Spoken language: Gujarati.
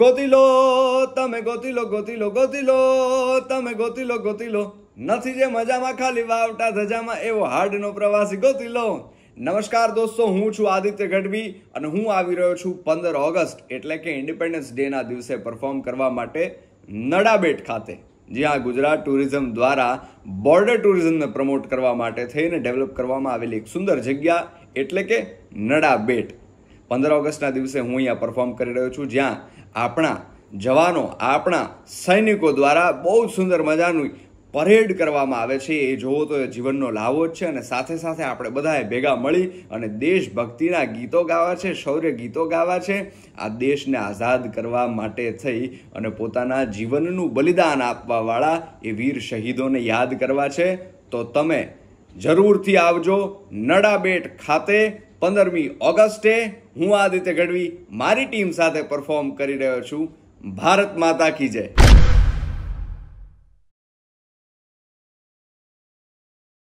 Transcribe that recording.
ગોતીલો તમે ગોતીલો ગોતીલો ગોતીલો તમે ગોતીલો ગોતીલો નથી જે મજામાં ખાલી વાવટા ધજામાં એવો હાર્ડનો પ્રવાસી ગોતીલો નમસ્કાર દોસ્તો હું છું આદિત્ય ગઢવી અને હું આવી રહ્યો છું પંદર ઓગસ્ટ એટલે કે ઇન્ડિપેન્ડન્સ ડેના દિવસે પરફોર્મ કરવા માટે નડાબેટ ખાતે જ્યાં ગુજરાત ટુરિઝમ દ્વારા બોર્ડર ટુરિઝમને પ્રમોટ કરવા માટે થઈને ડેવલપ કરવામાં આવેલી એક સુંદર જગ્યા એટલે કે નડાબેટ પંદર ઓગસ્ટના દિવસે હું અહીંયા પરફોર્મ કરી રહ્યો છું જ્યાં આપણા જવાનો આપણા સૈનિકો દ્વારા બહુ સુંદર મજાનું પરેડ કરવામાં આવે છે એ જોવો તો એ જીવનનો લાવો જ છે અને સાથે સાથે આપણે બધાએ ભેગા મળી અને દેશભક્તિના ગીતો ગાવા છે શૌર્ય ગીતો ગાવા છે આ દેશને આઝાદ કરવા માટે થઈ અને પોતાના જીવનનું બલિદાન આપવાવાળા એ વીર શહીદોને યાદ કરવા છે તો તમે જરૂરથી આવજો નડાબેટ ખાતે પંદરમી ઓગસ્ટે હું આદિત્ય ગઢવી મારી ટીમ સાથે પરફોર્મ કરી રહ્યો છું ભારત માતા કી જય